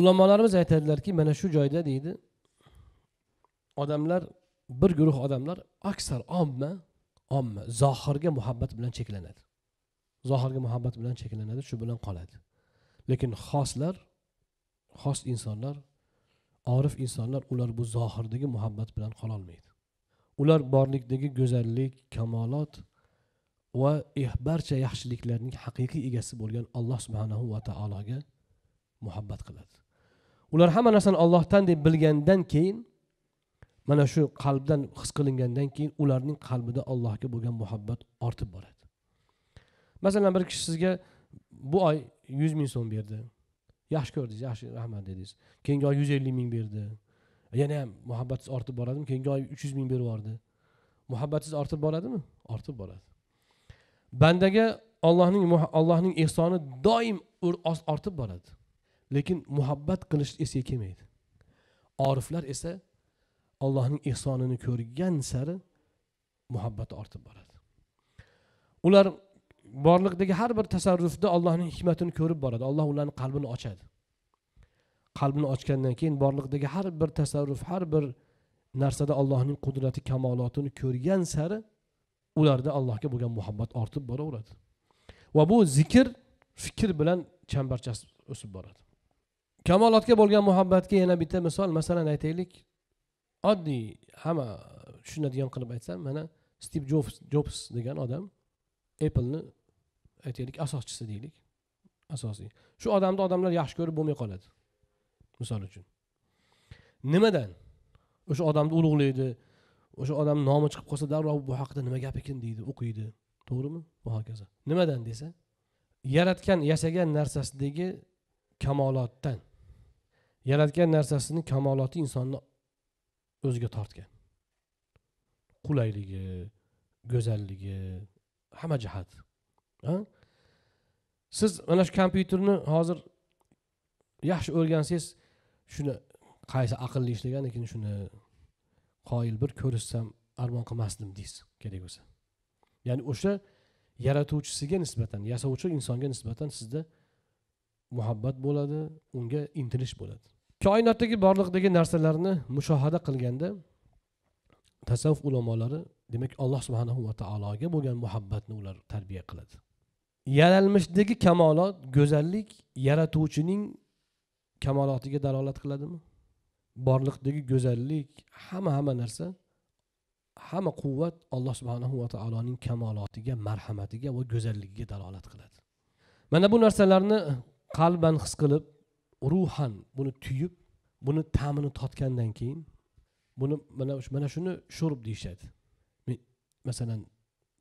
ulamolarimiz aytadilarki mana shu joyda deydi odamlar bir guruh odamlar aksar omma omma zohirga muhabbat bilan cheklanadi zohirga muhabbat bilan cheklanadi shu bilan qoladi lekin xoslar xos insonlar orif insonlar ular bu zohirdagi muhabbat bilan qololmaydi ular borlikdagi go'zallik kamolot va barcha yaxshiliklarning haqiqiy egasi bo'lgan alloh subhanahu va taologa muhabbat qiladi ular hamma narsani ollohdan deb bilgandan keyin mana shu qalbdan his qilingandan keyin ularning qalbida allohga bo'lgan muhabbat ortib boradi masalan bir kishi sizga bu oy yuz ming so'm berdi yaxshi ko'rdingiz yaxshi rahmat dedingiz keyingi oy yuz ellik ming berdi e, yana ham muhabbatingiz ortib boradimi keyingi oy uch yuz ming berib yubordi muhabbatingiz ortib boradimi ortib boradi bandaga ollohning ollohning ehsoni doim ortib boradi lekin muhabbat qilish esiga kelmaydi oriflar esa allohning ehsonini ko'rgan sari muhabbati ortib boradi ular borliqdagi har bir tasarrufda allohning hikmatini ko'rib boradi alloh ularni qalbini ochadi qalbini ochgandan keyin borliqdagi har bir tasarruf har bir narsada allohning qudrati kamolotini ko'rgan sari ularda allohga bo'lgan muhabbat ortib boraveradi va bu zikr fikr bilan chambarchas o'sib boradi kamolotga bo'lgan muhabbatga yana bitta misol masalan aytaylik oddiy hamma tushunadigan qilib aytsam mana stiv jobs jobs degan odam appleni aytaylik asoschisi deylik asosiy shu odamni odamlar yaxshi ko'rib bo'lmay qoladi misol uchun nimadan o'sha odamni ulug'laydi o'sha odamni nomi chiqib qolsa darrov bu haqida nima gap ekan deydi o'qiydi to'g'rimi va hokazo nimadan desa yaratgan yasagan narsasidagi kamolotdan yaratgan narsasini kamoloti insonni o'ziga tortgan qulayligi go'zalligi hamma jihat ha? siz mana shu kompyuterni hozir yaxshi o'rgansangiz shuni qaysi aqlli ishlagan ekan shuni qoyil bir ko'rishsam armon qilmasdim deysiz kerak bo'lsa ya'ni o'sha yaratuvchisiga nisbatan yasovchi insonga nisbatan sizda muhabbat bo'ladi unga intilish bo'ladi koinotdagi borliqdagi narsalarni mushohada qilganda tasavvuf ulamolari demak alloh subhanahu va taologa bo'lgan muhabbatni ular tarbiya qiladi yaralmishdagi kamolot go'zallik yaratuvchining kamolotiga dalolat qiladimi borliqdagi go'zallik hamma hamma narsa hamma quvvat alloh subhanahu va taoloning kamolotiga marhamatiga va go'zalligiga dalolat qiladi mana bu narsalarni qalban his qilib ruhan buni tuyib buni ta'mini totgandan keyin buni mana mana shuni sho'rib deyishadi masalan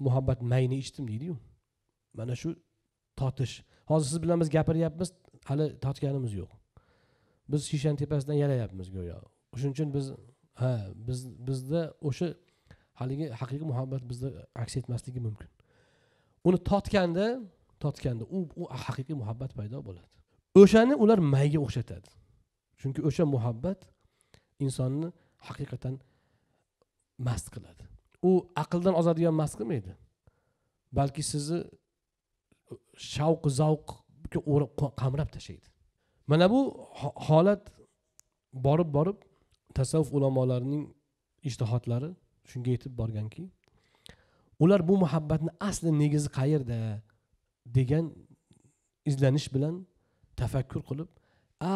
muhabbat mayni ichdim deydiyu mana shu totish hozir siz bilan biz gapiryapmiz hali totganimiz yo'q biz shishani tepasidan yalayapmiz go'yo shuning uchun biz ha biz bizda o'sha haligi haqiqiy muhabbat bizda aks etmasligi mumkin uni totganda totganda u, u haqiqiy muhabbat paydo bo'ladi o'shani ular mayga o'xshatadi chunki o'sha muhabbat insonni haqiqatan mast qiladi u aqldan ozadigan mast qilmaydi balki sizni shavq zavqga qamrab tashlaydi mana bu holat borib borib tasavvuf ulamolarining ijtihodlari shunga yetib borganki ular bu muhabbatni asli negizi qayerda degan izlanish bilan tafakkur qilib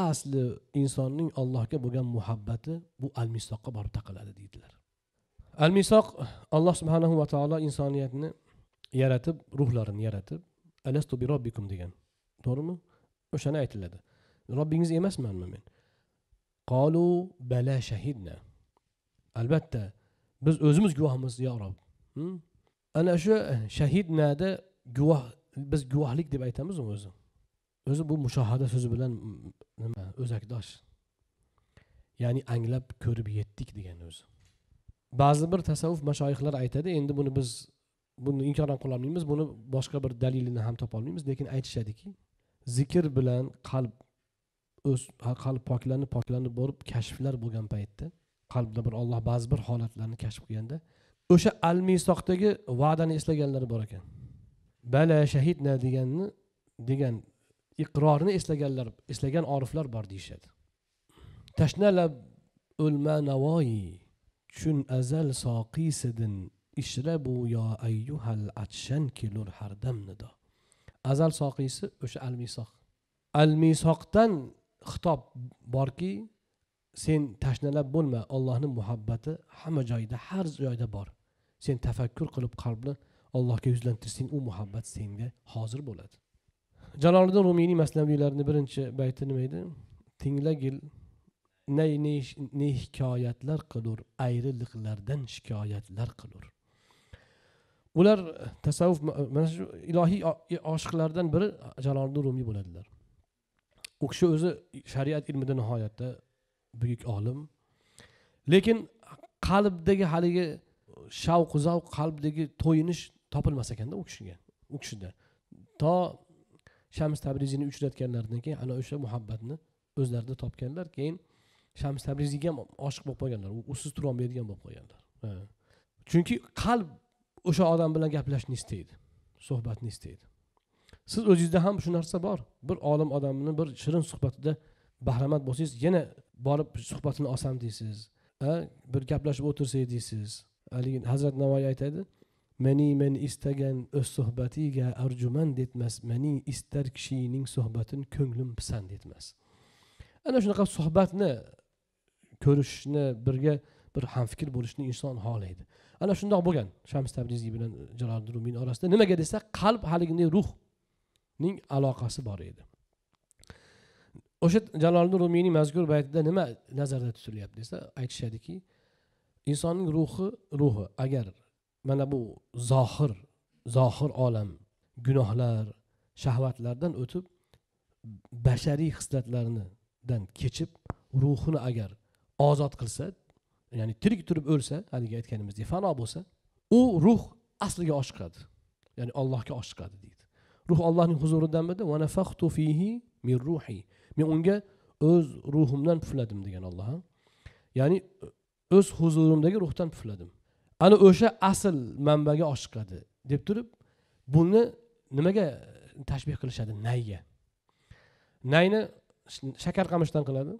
asli insonning allohga bo'lgan muhabbati bu al misoqqa borib taqaladi deydilar al misoq alloh subhanahu va taolo insoniyatni yaratib ruhlarini yaratib alastu bi robbikum degan to'g'rimi o'shani aytiladi robbingiz emasmanmi men qolu bala shahidna albatta biz o'zimiz guvohmiz yo rob hm? ana shu shahidnada guvoh biz guvohlik deb aytamiz o'zi o'zi bu mushohada so'zi bilan nima o'zakdosh ya'ni anglab ko'rib yetdik degani o'zi ba'zi bir tasavvuf mashoyihlar aytadi endi buni biz buni inkor ham qilolmaymiz buni boshqa bir dalilini ham topolmaymiz lekin aytishadiki zikr bilan qalb o'z qalb poklanib poklanib borib kashflar bo'lgan paytda qalbda bir olloh ba'zi bir holatlarni kashf qilganda o'sha al misoqdagi va'dani eslaganlari bor ekan bala shahidna deganni degan iqrorini eslaganlar eslagan oriflar bor deyishadi tashnalab o'lma navoiy chun azal soqiysidin ishrabu yo ayyuhal atshan kelur hardam nido azal soqiysi o'sha almisoq almisoqdan xitob borki sen tashnalab bo'lma ollohni muhabbati hamma joyda har joyda bor sen tafakkur qilib qalbni allohga yuzlantirsang u muhabbat senga hozir bo'ladi jaloliddin rumiyning masnaviylarini birinchi bayti nima edi tinglagil nay ne hikoyatlar qilur ayriliqlardan shikoyatlar qilur ular tasavvuf mana shu ilohiy oshiqlardan biri jaloliddin rumiy bo'ladilar u kishi o'zi shariat ilmida nihoyatda buyuk olim lekin qalbdagi haligi shavqu zavq qalbdagi to'yinish topilmas ekanda u kishiga u kishida to shams tabriziyni uchratganlaridan keyin ana o'sha muhabbatni o'zlarida topganlar keyin shams tabriziyga ham oshiq bo'lib qolganlar usiz turolmaydigan bo'lib qolganlar chunki qalb o'sha odam bilan gaplashishni istaydi suhbatni istaydi siz o'zingizda ham shu narsa bor bir olim odamni bir shirin suhbatida bahramand bo'lsangiz yana borib suhbatini olsam deysiz bir gaplashib o'tirsak deysiz haligi hazrat navoiy aytadi mani men istagan o'z suhbatiga arjuman etmas mani istar kishining suhbatini ko'nglim pisand etmas ana shunaqa suhbatni ko'rishni birga bir hamfikr bo'lishni inson xohlaydi ana shundoq bo'lgan shams tabriziy bilan jaloliddin Rumi orasida nimaga desa qalb haliginday ruhning aloqasi bor edi o'sha jaloliddin rumiyning mazkur baytida nima nazarda tutilyapti desa aytishadiki insonning ruhi ruhi agar mana bu zohir zohir olam gunohlar shahvatlardan o'tib bashariy hislatlaridan kechib ruhini agar ozod qilsa ya'ni tirik turib o'lsa haligi aytganimizdek fano bo'lsa u ruh asliga oshiqadi ya'ni allohga oshiqadi deydi ruh allohning huzuridamidi fihi min ruhi men unga o'z ruhimdan pufladim degan olloh ya'ni o'z huzurimdagi ruhdan pufladim ana o'sha asl manbaga oshiqadi deb turib buni nimaga tashbeh qilishadi nayga nayni shakar qamishdan qiladi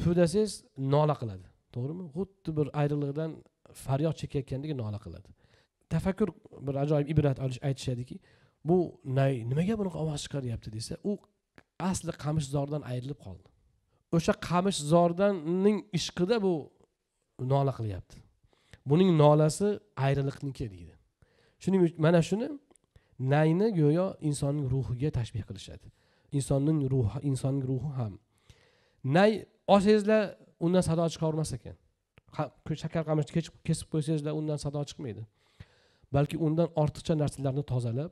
pu desangiz nola qiladi to'g'rimi xuddi bir ayriliqdan faryod chekayotgandek nola qiladi tafakkur bir ajoyib ibrat olish aytishadiki bu nay nimaga bunaqa ovoz chiqaryapti desa u asli qamishzordan ayrilib qoldi o'sha qamishzordanning ishqida bu nola qilyapti buning nolasi ayriliqniki deydi shuning uchun mana shuni nayni go'yo insonning ruhiga tashbih qilishadi insonning ruhi insonning ruhi ham nay olsangizlar undan sado chiqavermas ekan shakar qamishni kesib qo'ysangizlar undan sado chiqmaydi balki undan ortiqcha narsalarni tozalab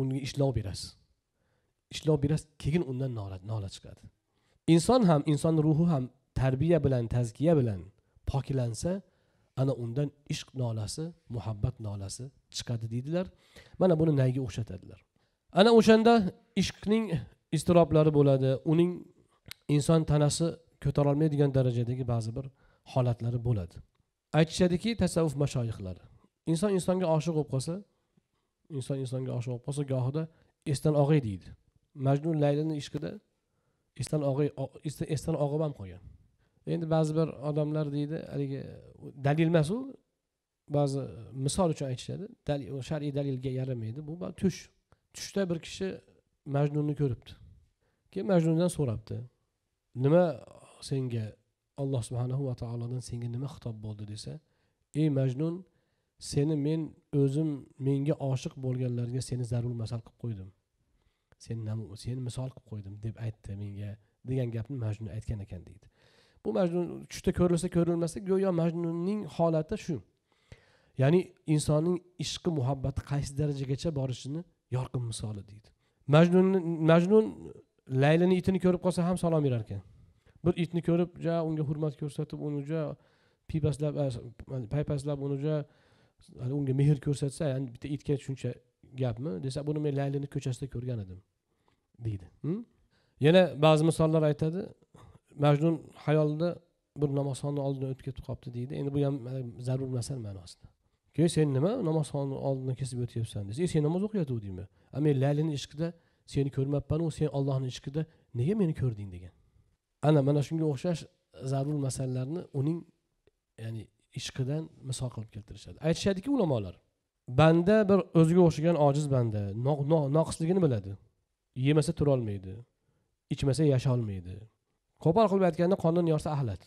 unga ishlov berasiz ishlov berasiz keyin undan nola nola chiqadi inson ham inson ruhi ham tarbiya bilan tazkiya bilan poklansa ana undan ishq nolasi muhabbat nolasi chiqadi deydilar mana buni nayga o'xshatadilar ana o'shanda ishqning iztiroblari bo'ladi uning inson tanasi ko'tarolmaydigan darajadagi ba'zi bir holatlari bo'ladi aytishadiki tasavvuf mashoyihlari inson insonga oshiq bo'lib qolsa inson insonga oshiq bo'lib qolsa gohida esdan og'ay deydi majnun laylini ishqida esdan og'ay esdan og'ib ham qolgan endi ba'zi bir odamlar deydi haligi dalil emas u ba'zi misol uchun aytishadi shar'iy dalilga yaramaydi bu tush tushda bir kishi majnunni ko'ribdi keyin majnundan so'rabdi nima senga alloh subhanahu va taolodan senga nima xitob bo'ldi desa ey majnun seni men o'zim menga oshiq bo'lganlarga seni zarur masal qilib qo'ydim sen seni misol qilib qo'ydim deb aytdi menga degan gapni majnun aytgan ekan deydi bu majnun tushda ko'rilsa ko'rilmasa go'yo majnunning holati shu ya'ni insonning ishqi muhabbati qaysi darajagacha borishini yorqin misoli deydi majnun majnun laylini itini ko'rib qolsa ham salom berar ekan bir itni ko'rib ja unga hurmat ko'rsatib uni ja piypaslab paypaslab uni ja unga mehr ko'rsatsa yani bitta itga shuncha gapmi desa buni men laylini ko'chasida ko'rgan edim deydi hm? yana ba'zi misollar aytadi majnun xayolida bir namozxonni oldidan o'tib ketib qolibdi deydi endi bu ham zarur masal ma'nosida ke sen nima namozxonni oldidan kesib o'tyapsan desa sen namoz deyman a men laylini ishqida seni ko'rmabmanu sen ollohni ishqida nega meni ko'rding degan ana mana shunga o'xshash zarur masalalarni uning ya'ni ishqidan misol qilib keltirishadi aytishadiki ulamolar banda bir o'ziga o'xshagan ojiz banda noqisligini biladi yemasa turolmaydi ichmasa yasholmaydi qo'pol qilib aytganda qondan yorsa axlat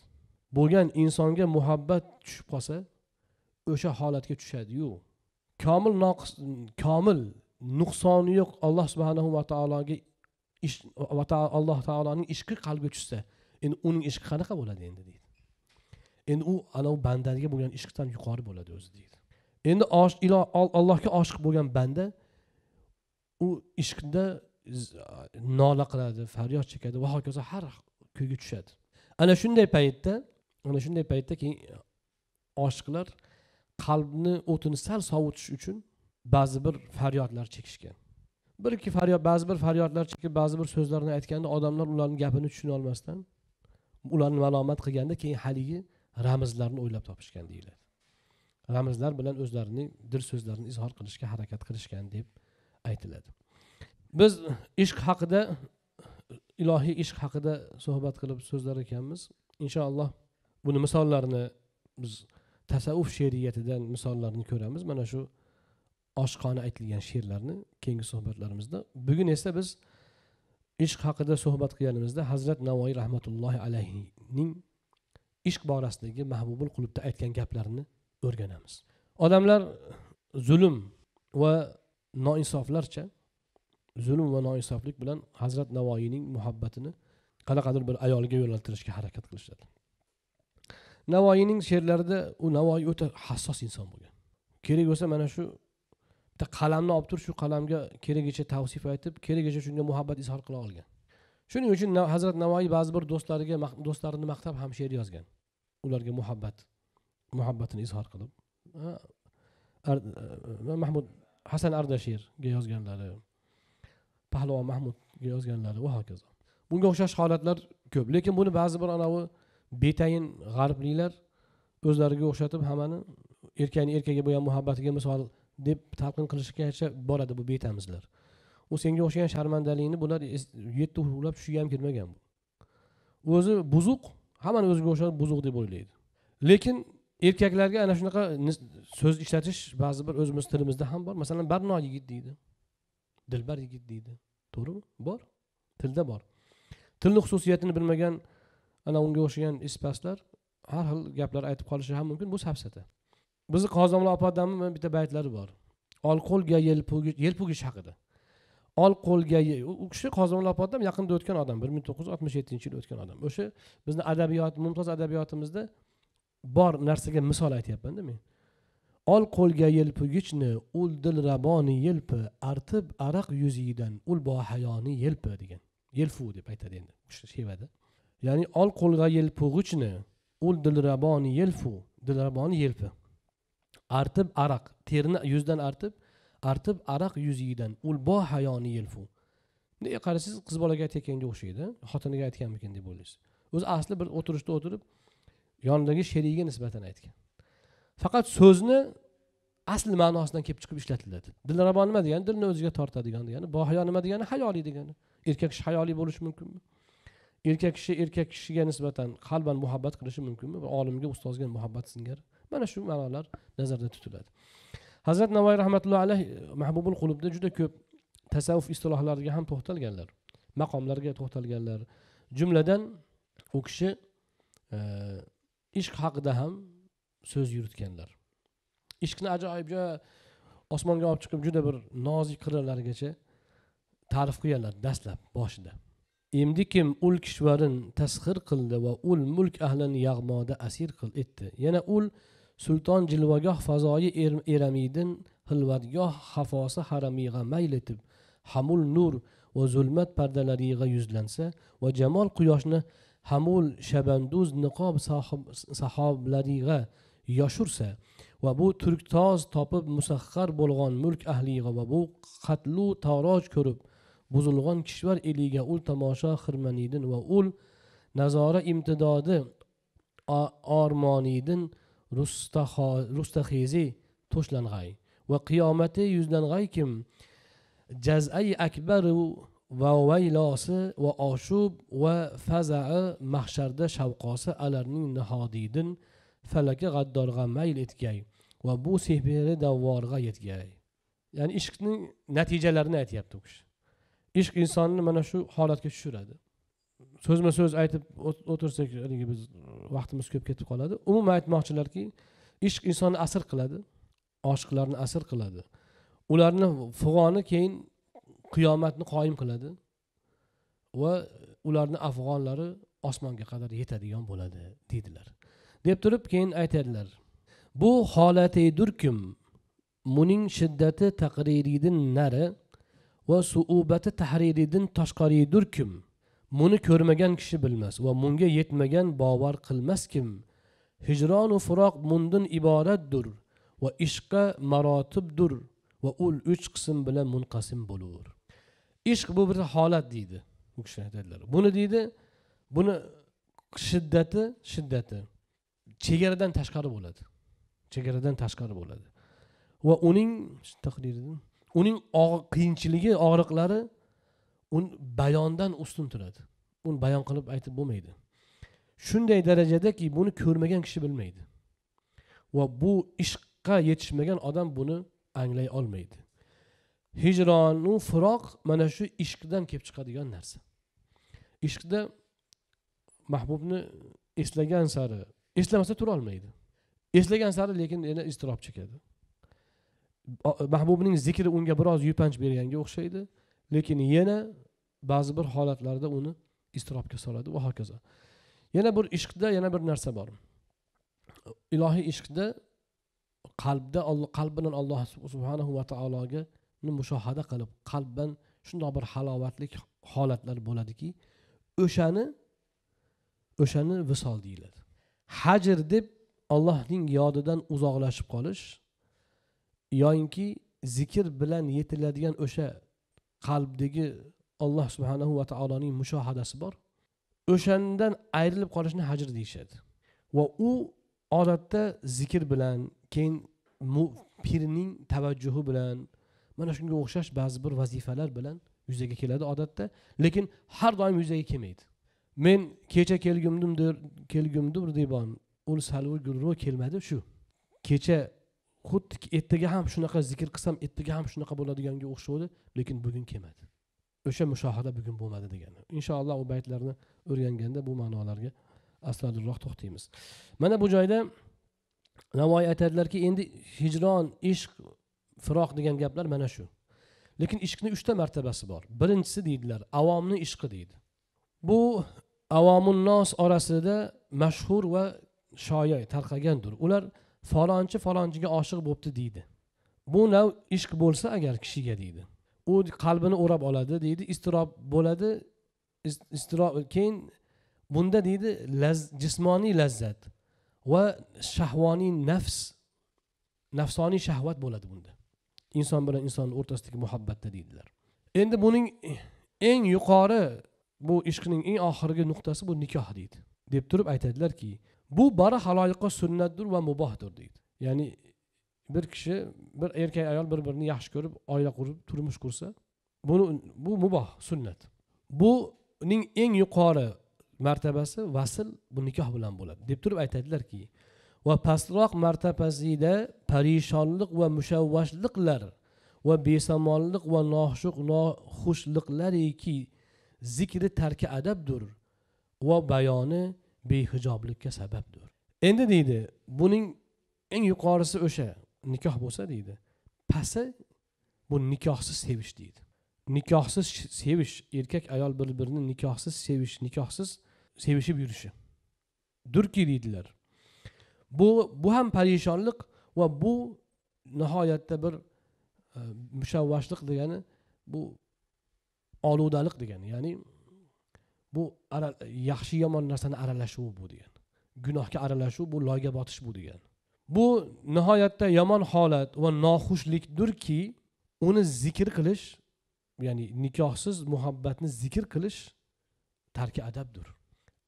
bo'lgan insonga muhabbat tushib qolsa o'sha holatga tushadiyu komil noqis komil nuqsoni yo'q alloh subhanahu va taologa ish alloh taoloning ishqi qalbga tushsa endi uning ishqi qanaqa bo'ladi endi deydi endi u anavi bandaga bo'lgan ishqdan yuqori bo'ladi o'zi deydi endi ilo allohga oshiq bo'lgan banda u ishqda nola qiladi faryod chekadi va hokazo har kuyga tushadi ana shunday paytda ana shunday paytda keyin oshiqlar qalbni o'tini sal sovutish uchun ba'zi bir faryodlar chekishgan bir ikki faryod ba'zi bir faryodlar chekib ba'zi bir so'zlarni aytganda odamlar ularni gapini tushuna olmasdan ularni malomat qilganda keyin haligi ramzlarni o'ylab topishgan deyiladi ramzlar bilan o'zlarining dil so'zlarini izhor qilishga harakat qilishgan deb aytiladi biz ishq haqida ilohiy ishq haqida suhbat qilib so'zlar ekanmiz inshaalloh buni misollarini biz tasavvuf she'riyatidan misollarni ko'ramiz mana shu oshqoni aytilgan she'rlarni keyingi suhbatlarimizda bugun esa biz ishq haqida suhbat qilganimizda hazrat navoiy rahmatullohi alayhining ishq borasidagi mahbubul qulubda aytgan gaplarini o'rganamiz odamlar zulm va noinsoflarcha zulm va noinsoflik bilan hazrat navoiyning muhabbatini qanaqadir bir ayolga yo'naltirishga harakat qilishadi navoiyning she'rlarida u navoiy o'ta hassos inson bo'lgan kerak bo'lsa mana shu bitta qalamni olib turib shu qalamga keragicha tavsif aytib keragicha shunga muhabbat izhor qila olgan shuning uchun hazrat navoiy ba'zi bir do'stlariga do'stlarini maqtab ham she'r yozgan ularga muhabbat muhabbatini izhor qilib mahmud hasan ardashirga yozganlari pahlavon mahmudga yozganlari va hokazo bunga o'xshash holatlar ko'p lekin buni ba'zi bir anavi betayin g'arbliklar o'zlariga o'xshatib hammani erkakni erkakka bo'lgan muhabbatiga misol deb talqin qilishgacha boradi bu betamizlar u senga o'xshagan sharmandalikni bular yetti uxlab tushiga ham kirmagan bu o'zi buzuq hammani o'ziga o'xshab buzuq deb o'ylaydi lekin erkaklarga ana shunaqa so'z ishlatish ba'zi bir o'zimiz tilimizda ham bor masalan barno yigit deydi dilbar yigit deydi to'g'rimi bor tilda bor tilni xususiyatini bilmagan ana unga o'xshagan ispaslar har xil gaplar aytib qolishi ham mumkin bu safsata bizni qozomulla opadamni bitta baytlari bor olqo'lga yelpugich yelpugich haqida olqo'lga u kishi qozomulla opadam yaqinda o'tgan odam bir ming to'qqiz yuz oltmish yettinchi yili o'tgan odam o'sha bizni adabiyot mumtoz adabiyotimizda bor narsaga misol aytyapmanda men ol qo'lga yelpigichni ul dilraboni yelpi artib araq yuzidan ul bohayoni yelpi degan yelfu deb aytadi endi shevada ya'ni ol qo'lga yelpig'ichni ul dilraboni yelfu dilraboni yelpi artib araq terni yuzdan artib artib araq yuzidan ul bohayoni yelfu bunday qarasangiz qiz bolaga aytayotganga o'xshaydi xotiniga aytganmikin deb o'ylaysiz o'zi asli bir o'tirishda o'tirib yonidagi sherigiga nisbatan aytgan faqat so'zni asl ma'nosidan kelib chiqib ishlatiladi dilrabo nima degani dilni o'ziga tortadigan degani bohiyo nima degani hayoliy degani erkak kishi hayoliy bo'lishi mumkinmi erkak kishi erkak kishiga nisbatan qalban muhabbat qilishi mumkinmi va olimga ustozga muhabbat singari mana shu ma'nolar nazarda tutiladi hazrat navoiy rahmatullohi alayhi eh, mahbubul qulubda juda ko'p tasavvuf istilohlariga ham to'xtalganlar maqomlarga to'xtalganlar jumladan u kishi eh, ishq haqida ham so'z yuritganlar ishqni ajoyib joy osmonga olib chiqib juda bir nozik qirralargacha ta'rif qilganlar dastlab boshida kim ul kishvarin tasxir qildi va ul mulk ahlini yag'moda asir qil etdi yana ul sulton jilvagoh fazoyi eramidin eramiydin hilvatgoh hafosi haramiyga mayl etib hamul nur va zulmat pardalariga yuzlansa va jamol quyoshni hamul shabanduz niqob sahoblariga sahab, yoshursa va bu turktoz topib musahhar bo'lgan mulk ahliga va bu qatlu taroj ko'rib buzilg'an kishvar eliga ul tomosha xirmanidin va ul nazora imtidodi ormoniydin rustaxizi to'shlang'ay va qiyomati g'ay kim jazai akbaru va vaylosi va oshub va fazai mahsharda shavqosi alarning nihodiydin falaki g'addorga mayl etgay va bu sehberi davvorga yetgay ya'ni ishqning natijalarini aytyapti u kishi ishq insonni mana shu holatga tushiradi so'zma so'z aytib o'tirsak haligi biz vaqtimiz ko'p ketib qoladi umuman aytmoqchilarki ishq insonni asr qiladi oshiqlarni asr qiladi ularni fig'oni keyin qiyomatni qoyim qiladi va ularni afg'onlari osmonga qadar yetadigan bo'ladi deydilar deb turib keyin aytadilar bu holati durkum buning shiddati taqririydin nari va suubati tahririydin tashqariydur kim buni ko'rmagan kishi bilmas va bunga yetmagan bovar qilmas kim hijronu furoq mundin iboratdur va ishqqa marotibdur va ul uch qism bilan munqasim bo'lur ishq bu bir holat deydi u kishi aytadilar buni deydi buni shiddati shiddati chegaradan tashqari bo'ladi chegaradan tashqari bo'ladi va uning uning qiyinchiligi og'riqlari un bayondan ustun turadi uni bayon qilib aytib bo'lmaydi shunday darajadaki buni ko'rmagan kishi bilmaydi va bu ishqqa yetishmagan odam buni anglay olmaydi hijronu firoq mana shu ishqdan kelib chiqadigan narsa ishqda mahbubni eslagan sari eslamasa turolmaydi eslagan sari lekin yana iztirob chekadi mahbubining zikri unga biroz yupanch berganga o'xshaydi lekin yana ba'zi bir holatlarda uni iztirobga soladi va hokazo yana bir ishqda yana bir narsa bor ilohiy ishqda qalbda qalb bilan alloh subhanahu va taologa mushohada qilib qalbdan shundoq bir halovatli holatlar bo'ladiki o'shani o'shani visol deyiladi hajr deb allohning yodidan uzoqlashib qolish yoyinki zikr bilan yetiladigan o'sha qalbdagi alloh subhanahu va taoloning mushohadasi bor o'shandan ayrilib qolishni hajr deyishadi va u odatda zikr bilan keyin pirning tavajjuhi bilan mana shunga o'xshash ba'zi bir vazifalar bilan yuzaga keladi odatda lekin har doim yuzaga kelmaydi men kecha kelgumdim kelgumdim debman u salvi gulro kelmadi shu kecha xuddi ertaga ham shunaqa zikr qilsam ertaga ham shunaqa bo'ladiganga o'xshavdi lekin bugun kelmadi o'sha mushohada bugun bo'lmadi degani inshaalloh u baytlarni o'rganganda bu ma'nolarga astadilroq to'xtaymiz mana bu joyda navoiy aytadilarki endi hijron ishq firoq degan gaplar mana shu lekin ishqni uchta martabasi bor birinchisi deydilar avomni ishqi deydi bu avomun nos orasida mashhur va shoya tarqagandir ular falonchi falonchiga oshiq bo'libdi deydi bu nav ishq bo'lsa agar kishiga deydi u qalbini o'rab oladi deydi iztirob bo'ladi iztirob keyin bunda deydi laz, jismoniy lazzat va shahvoniy nafs nafsoniy shahvat bo'ladi bunda inson bilan inson o'rtasidagi muhabbatda deydilar endi buning eng yuqori bu ishqning eng oxirgi nuqtasi bu nikoh deydi deb turib aytadilarki bu bari haloyiqqa sunnatdir va mubohdir deydi ya'ni bir kishi bir erkak ayol bir birini yaxshi ko'rib oila qurib turmush qursa buni bu muboh sunnat buning eng yuqori martabasi vasl bu nikoh bilan bo'ladi deb turib aytadilarki va pastroq martabasida parishonlik va mushavvashliqlar va besamonlik va noxushliqlariki zikri tarki adabdir va bayoni behijoblikka sababdir endi deydi buning eng yuqorisi o'sha nikoh bo'lsa deydi pasi bu nikohsiz sevish deydi nikohsiz sevish erkak ayol bir birini nikohsiz sevish nikohsiz sevishib yurishi durki deydilar bu bu ham parishonlik va bu nihoyatda bir e, mushavvashlik degani bu oludalik degani ya'ni bu yaxshi yomon narsani aralashuvi bu degan gunohga aralashuv bu loyga botish bu degan bu nihoyatda yomon holat va noxushlikdirki uni zikr qilish ya'ni nikohsiz muhabbatni zikr qilish tarki adabdir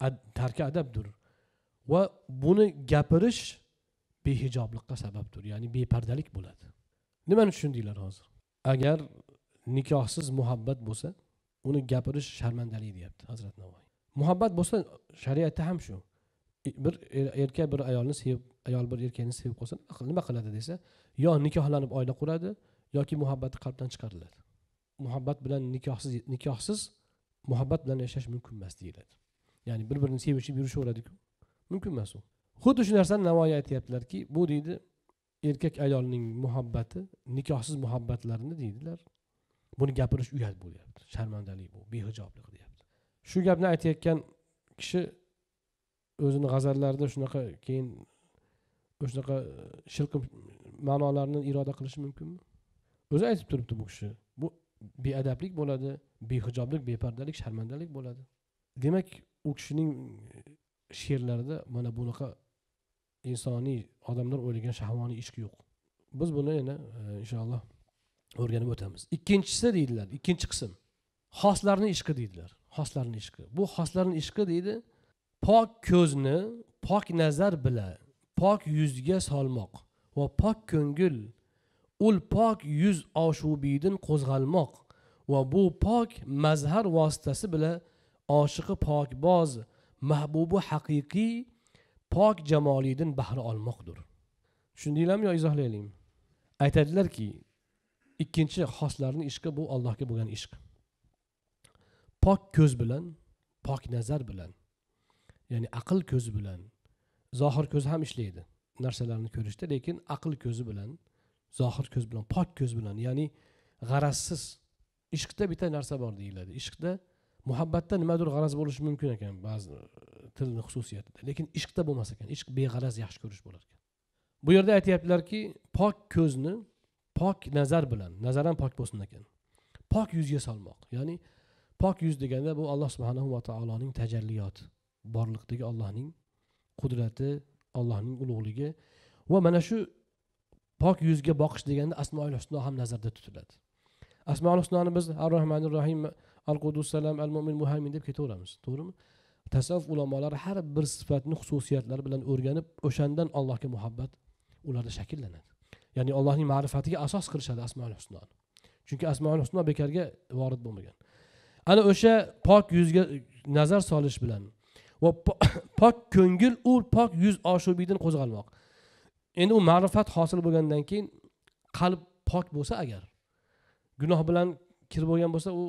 Ad, tarki adabdir va buni gapirish behijoblikqa sababdir ya'ni bepardalik bo'ladi nimani tushundinglar hozir agar nikohsiz muhabbat bo'lsa uni gapirish sharmandalik deyapti hazrat navoiy muhabbat bo'lsa shariatda ham shu bir er, erkak bir ayolni sevib ayol bir erkakni sevib qolsa nima qiladi desa yo nikohlanib oila quradi yoki muhabbati qalbdan chiqariladi muhabbat bilan nikohsiz nikohsiz muhabbat bilan yashash mumkin emas deyiladi ya'ni bir birini sevishib yurishaveradiku mumkin emas u xuddi shu narsani navoiy aytyaptilarki bu deydi erkak ayolning muhabbati nikohsiz muhabbatlarni deydilar buni gapirish uyat bo'lyapti sharmandalik bu behijoblik deyapti shu gapni aytayotgan kishi o'zini g'azallarida shunaqa keyin shunaqa e, shilqim ma'nolarni iroda qilishi mumkinmi o'zi aytib turibdi bu kishi bu beadablik bo'ladi behijoblik bepardalik sharmandalik bo'ladi demak u kishining e, she'rlarida mana bunaqa insoniy odamlar o'ylagan shahvoniy ishq yo'q biz buni yana e, inshaalloh o'rganib o'tamiz ikkinchisi deydilar ikkinchi qism xoslarni ishqi deydilar xoslarni ishqi bu xoslarni ishqi deydi pok ko'zni pok nazar bilan pok yuzga solmoq va pok ko'ngil ul pok yuz oshubiydin qo'zg'almoq va bu pok mazhar vositasi bilan oshiqi pokboz mahbubi haqiqiy pok jamolidin bahra olmoqdir tushundinglarmi yo izohlaylikmi aytadilarki ikkinchi xoslarni ishqi bu allohga bo'lgan ishq pok ko'z bilan pok nazar bilan ya'ni aql ko'zi bilan zohir ko'zi ham ishlaydi narsalarni ko'rishda lekin aql ko'zi bilan zohir ko'z bilan pok ko'z bilan ya'ni g'arazsiz ishqda bitta narsa bor deyiladi ishqda muhabbatda nimadir g'araz bo'lishi mumkin ekan ba'zi tilni xususiyatida lekin ishqda bo'lmas ekan ishq beg'araz yaxshi ko'rish bo'lar ekan bu yerda aytyaptilarki pok ko'zni pok nazar bilan nazar ham pok bo'lsin ekan pok yuzga solmoq ya'ni pok yuz deganda bu alloh subhanahu va taoloning tajalliyoti borliqdagi allohning qudrati allohning ulug'ligi va mana shu pok yuzga boqish deganda asmoil husno ham nazarda tutiladi asmoil husnoni biz ar rohmanir rohim al qudus salam al mo'min muhamin deb ketaveramiz to'g'rimi tasavvuf ulamolari har bir sifatni xususiyatlari bilan o'rganib o'shandan allohga muhabbat ularda shakllanadi ya'ni allohning ma'rifatiga asos qilishadi asmoul husnoni chunki asmoul husno bekorga vorid bo'lmagan ana o'sha pok yuzga nazar solish bilan va pok ko'ngil u pok yuz oshubiydan qo'zg'almoq endi u ma'rifat hosil bo'lgandan keyin qalb pok bo'lsa agar gunoh bilan kir bo'lgan bo'lsa u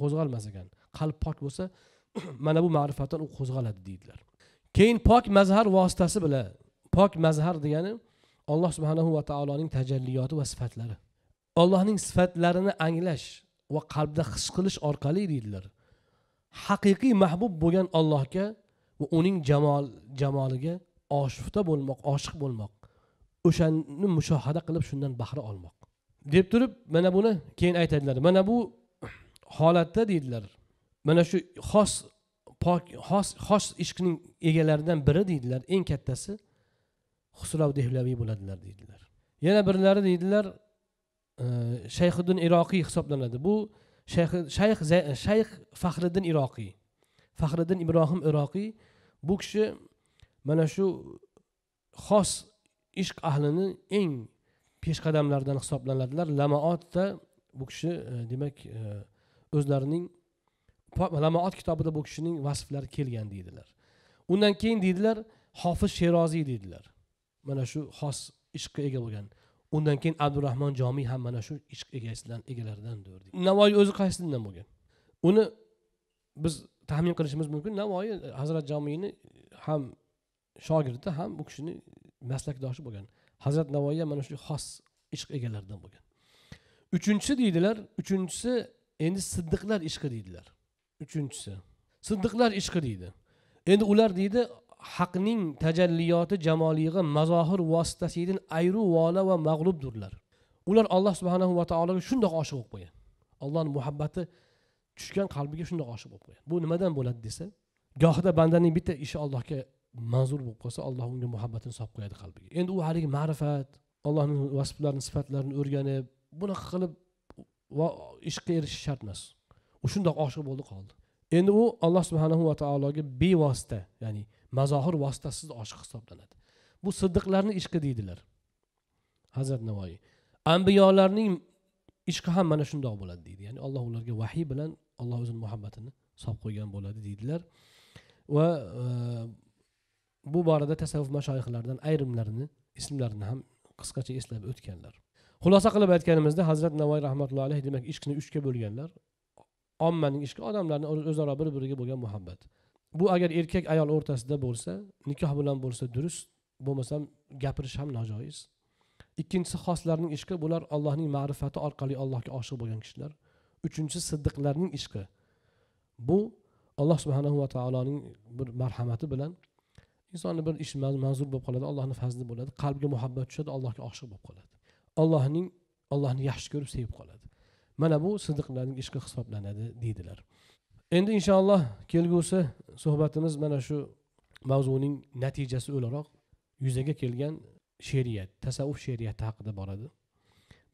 qo'zg'almas ekan qalb pok bo'lsa mana bu ma'rifatdan u qo'zg'aladi deydilar keyin pok mazhar vositasi bilan pok mazhar degani alloh subhanahu va taoloning tajalliyoti va sifatlari allohning sifatlarini anglash va qalbda his qilish orqali deydilar haqiqiy mahbub bo'lgan ollohga va uning jamol jamoliga oshufta bo'lmoq oshiq bo'lmoq o'shani mushohada qilib shundan bahra olmoq deb turib mana buni keyin aytadilar mana bu holatda deydilar mana shu xos pok xos xos ishqning egalaridan biri deydilar eng kattasi husrov dehlaviy bo'ladilar deydilar yana birlari deydilar e, shayxiddin iroqiy hisoblanadi bu shayx shayx shayx faxriddin iroqiy faxriddin ibrohim iroqiy bu kishi mana shu xos ishq ahlini eng peshqadamlaridan hisoblanadilar lamoatda bu kishi e, demak e, o'zlarining lamoat kitobida bu kishining vasflari kelgan deydilar undan keyin deydilar hofiz sheroziy deydilar mana shu xos ishqqa ega bo'lgan undan keyin abdurahmon jomiy ham mana shu ishq egasidan egalaridandir navoiy o'zi qaysi dindan bo'lgan uni biz taxmin qilishimiz mumkin navoiy e, hazrat jomiyni ham shogirdi ham u kishini maslakdoshi bo'lgan hazrat navoiy ham mana shu xos ishq egalaridan bo'lgan uchinchisi deydilar uchinchisi endi siddiqlar ishqi deydilar uchinchisi siddiqlar ishqi deydi endi ular deydi haqning tajalliyoti jamoliyig'i mazohir vositasidan ayru vola va mag'lubdurlar ular alloh subhanahu va taologa shundoq oshiq bo'lib qo'ygan allohni muhabbati tushgan qalbiga shundoq oshiq bo'lib qo'ygan bu nimadan bo'ladi desa gohida bandaning bitta ishi allohga manzur bo'lib qolsa alloh unga muhabbatini solib qo'yadi qalbiga endi u haligi ma'rifat allohni vasflarini sifatlarini o'rganib bunaqa qilib ishga erishish shart emas u shundoq oshiq bo'ldi qoldi endi u alloh subhanahu va taologa bevosita ya'ni mazohir vositasiz oshiq hisoblanadi bu siddiqlarni ishqi deydilar hazrat navoiy ambiyolarning ishqi ham mana shundoq bo'ladi deydi ya'ni alloh ularga vahiy bilan alloh o'zini muhabbatini solib qo'ygan bo'ladi deydilar va e, bu borada tasavvuf mashoyihlaridan ayrimlarini ismlarini ham qisqacha eslab o'tganlar xulosa qilib aytganimizda hazrat navoiy rahmatullohi alayhi demak ishqni uchga bo'lganlar ommaning ishqi odamlarni o'zaro bir biriga bo'lgan muhabbat bu agar erkak ayol o'rtasida bo'lsa nikoh bilan bo'lsa durust bo'lmasam gapirish ham nojoiz ikkinchisi xoslarning ishqi bular allohning ma'rifati orqali allohga oshiq bo'lgan kishilar uchinchisi siddiqlarning ishqi bu alloh subhanahu va taoloning bir marhamati bilan insonni bir ish manzur bo'lib qoladi allohni fazli bo'ladi qalbga muhabbat tushadi allohga oshiq bo'lib qoladi allohning allohni yaxshi ko'rib sevib qoladi mana bu siddiqlarning ishqi hisoblanadi deydilar endi inshaalloh kelgusi suhbatimiz mana shu mavzuning natijasi o'laroq yuzaga kelgan she'riyat tasavvuf she'riyati haqida boradi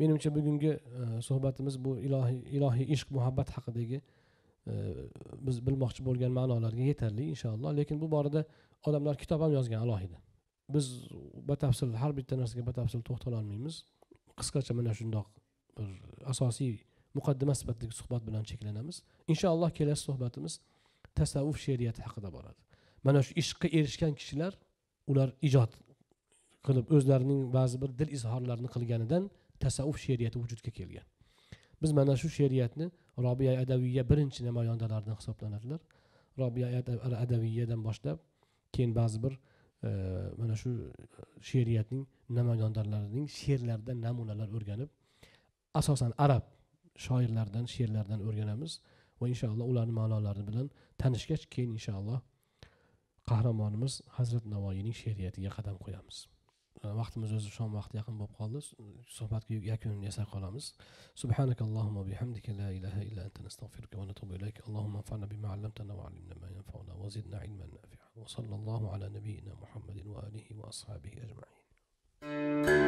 menimcha bugungi e, suhbatimiz bu ilohiy ilohiy ishq muhabbat haqidagi e, biz bilmoqchi bo'lgan ma'nolarga yetarli inshaalloh lekin bu borada odamlar kitob ham yozgan alohida biz batafsil har bitta narsaga batafsil to'xtalolmaymiz qisqacha mana shundoq bir asosiy muqaddima sifatidagi suhbat bilan cheklanamiz inshaalloh kelasi suhbatimiz tasavvuf she'riyati haqida boradi mana shu ishqqa erishgan kishilar ular ijod qilib o'zlarining ba'zi bir dil izhorlarini qilganidan tasavvuf she'riyati vujudga kelgan biz mana shu she'riyatni robiya adaviya birinchi namoyandalaridan hisoblanadilar robiya adaviyadan boshlab keyin ba'zi bir e, mana shu she'riyatning namoyandalarining she'rlaridan namunalar o'rganib asosan arab shoirlardan she'rlardan o'rganamiz va inshaalloh ularni ma'nolari bilan tanishgach keyin inshaalloh qahramonimiz hazrat navoiyning she'riyatiga qadam qo'yamiz vaqtimiz o'zi shom vaqti yaqin bo'lib qoldi suhbatga yakun yasab qolamiz سبحانك اللهم وبحمدك لا إله إلا أنت نستغفرك ونتوب إليك اللهم انفعنا بما علمتنا وعلمنا ما ينفعنا وزدنا علما نافعا وصلى الله على نبينا محمد وآله وأصحابه أجمعين